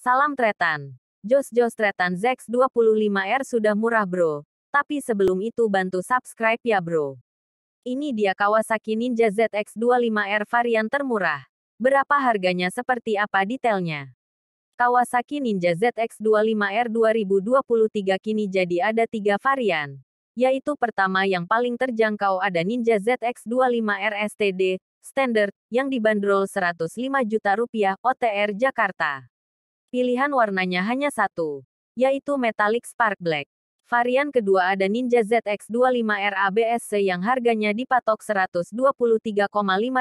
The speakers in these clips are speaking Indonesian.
Salam Tretan. Jos-jos Tretan Zex 25R sudah murah bro. Tapi sebelum itu bantu subscribe ya bro. Ini dia Kawasaki Ninja ZX25R varian termurah. Berapa harganya seperti apa detailnya? Kawasaki Ninja ZX25R 2023 kini jadi ada tiga varian. Yaitu pertama yang paling terjangkau ada Ninja ZX25R STD, standard, yang dibanderol 105 juta rupiah, OTR Jakarta. Pilihan warnanya hanya satu, yaitu Metallic Spark Black. Varian kedua ada Ninja ZX25 RABSC yang harganya dipatok 123,5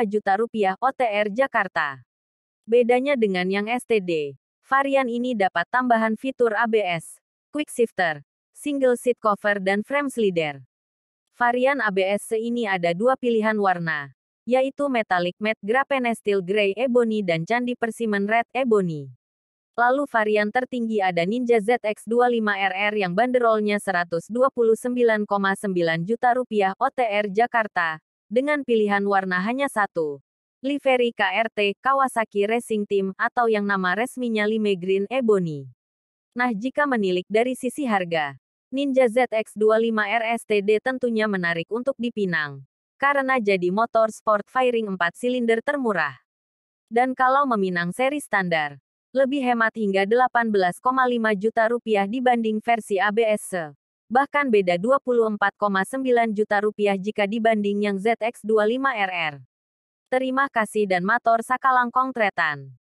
juta rupiah OTR Jakarta. Bedanya dengan yang STD, varian ini dapat tambahan fitur ABS, quick shifter, single seat cover dan frame slider. Varian ABS ini ada dua pilihan warna, yaitu Metallic Matte Grapene Steel Grey Ebony dan Candi Persimmon Red Ebony. Lalu varian tertinggi ada Ninja ZX25RR yang banderolnya 129,9 juta rupiah OTR Jakarta, dengan pilihan warna hanya satu. Livery KRT, Kawasaki Racing Team, atau yang nama resminya Lime Green Ebony. Nah jika menilik dari sisi harga, Ninja ZX25 RSTD tentunya menarik untuk dipinang. Karena jadi motor sport firing 4 silinder termurah. Dan kalau meminang seri standar, lebih hemat hingga 18,5 juta rupiah dibanding versi ABS. E. Bahkan beda 24,9 juta rupiah jika dibanding yang ZX25RR. Terima kasih dan motor sakalangkong tretan.